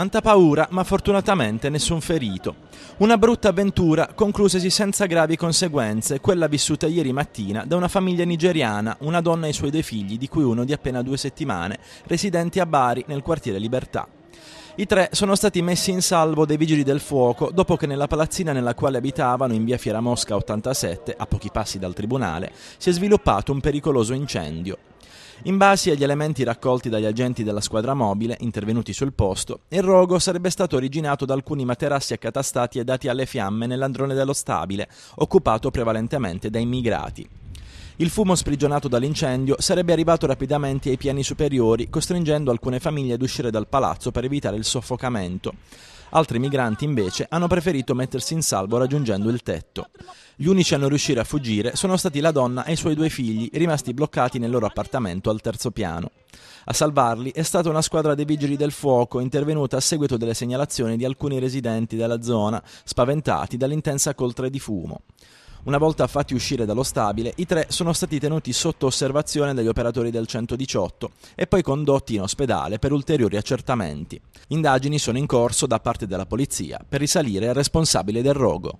Tanta paura, ma fortunatamente nessun ferito. Una brutta avventura conclusesi senza gravi conseguenze, quella vissuta ieri mattina da una famiglia nigeriana, una donna e i suoi due figli, di cui uno di appena due settimane, residenti a Bari, nel quartiere Libertà. I tre sono stati messi in salvo dai vigili del fuoco dopo che nella palazzina nella quale abitavano, in via Fiera Mosca 87, a pochi passi dal tribunale, si è sviluppato un pericoloso incendio. In base agli elementi raccolti dagli agenti della squadra mobile intervenuti sul posto, il rogo sarebbe stato originato da alcuni materassi accatastati e dati alle fiamme nell'androne dello stabile, occupato prevalentemente da immigrati. Il fumo sprigionato dall'incendio sarebbe arrivato rapidamente ai piani superiori, costringendo alcune famiglie ad uscire dal palazzo per evitare il soffocamento. Altri migranti invece hanno preferito mettersi in salvo raggiungendo il tetto. Gli unici a non riuscire a fuggire sono stati la donna e i suoi due figli, rimasti bloccati nel loro appartamento al terzo piano. A salvarli è stata una squadra dei vigili del fuoco intervenuta a seguito delle segnalazioni di alcuni residenti della zona, spaventati dall'intensa coltre di fumo. Una volta fatti uscire dallo stabile, i tre sono stati tenuti sotto osservazione dagli operatori del 118 e poi condotti in ospedale per ulteriori accertamenti. Indagini sono in corso da parte della polizia per risalire al responsabile del rogo.